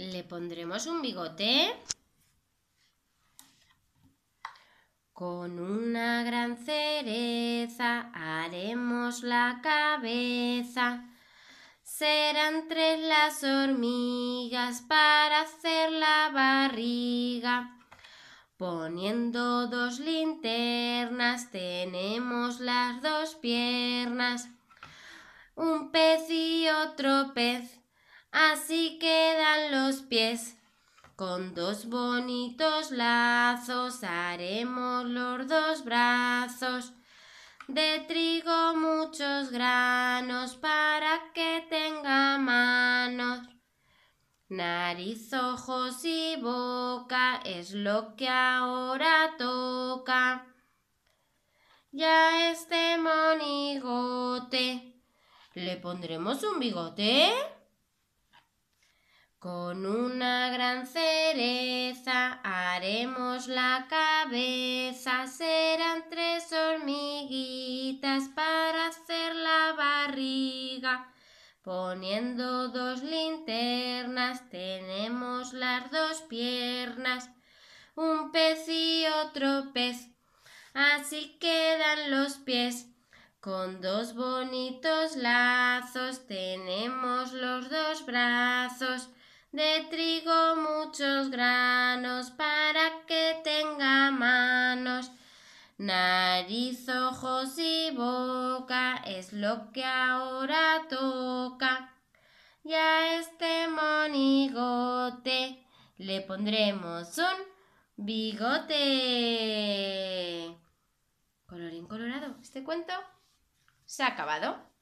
Le pondremos un bigote Con una gran cereza haremos la cabeza. Serán tres las hormigas para hacer la barriga. Poniendo dos linternas tenemos las dos piernas. Un pez y otro pez Así quedan los pies. Con dos bonitos lazos haremos los dos brazos. De trigo muchos granos para que tenga manos. Nariz, ojos y boca es lo que ahora toca. Ya este monigote. ¿Le pondremos un bigote? Con una gran cereza haremos la cabeza, serán tres hormiguitas para hacer la barriga. Poniendo dos linternas tenemos las dos piernas, un pez y otro pez, así quedan los pies. Con dos bonitos lazos tenemos los dos brazos, de trigo muchos granos para que tenga manos. Nariz, ojos y boca es lo que ahora toca. Y a este monigote le pondremos un bigote. Colorín colorado, este cuento se ha acabado.